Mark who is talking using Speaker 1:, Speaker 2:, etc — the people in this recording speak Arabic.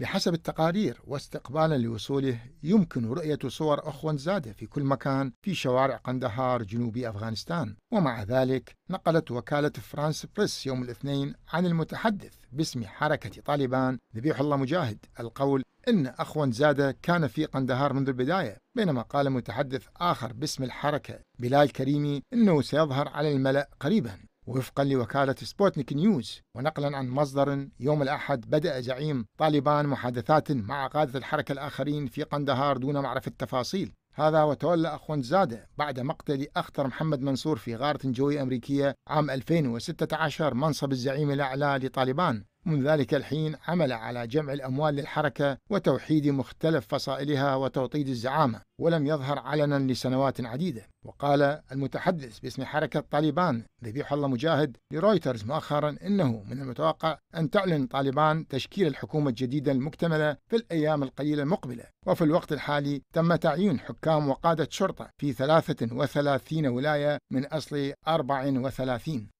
Speaker 1: بحسب التقارير واستقبالا لوصوله يمكن رؤية صور زادة في كل مكان في شوارع قندهار جنوب أفغانستان ومع ذلك نقلت وكالة فرانس بريس يوم الاثنين عن المتحدث باسم حركة طالبان ذبيح الله مجاهد القول إن زادة كان في قندهار منذ البداية بينما قال متحدث آخر باسم الحركة بلال كريمي أنه سيظهر على الملأ قريبا وفقا لوكالة سبوتنيك نيوز ونقلا عن مصدر يوم الأحد بدأ زعيم طالبان محادثات مع قادة الحركة الآخرين في قندهار دون معرفة التفاصيل هذا وتولى زادة بعد مقتل أخطر محمد منصور في غارة جوية أمريكية عام 2016 منصب الزعيم الأعلى لطالبان من ذلك الحين عمل على جمع الأموال للحركة وتوحيد مختلف فصائلها وتوطيد الزعامة ولم يظهر علنا لسنوات عديدة وقال المتحدث باسم حركة طالبان ذبيح الله مجاهد لرويترز مؤخرا إنه من المتوقع أن تعلن طالبان تشكيل الحكومة الجديدة المكتملة في الأيام القليلة المقبلة وفي الوقت الحالي تم تعيين حكام وقادة شرطة في 33 ولاية من أصل 34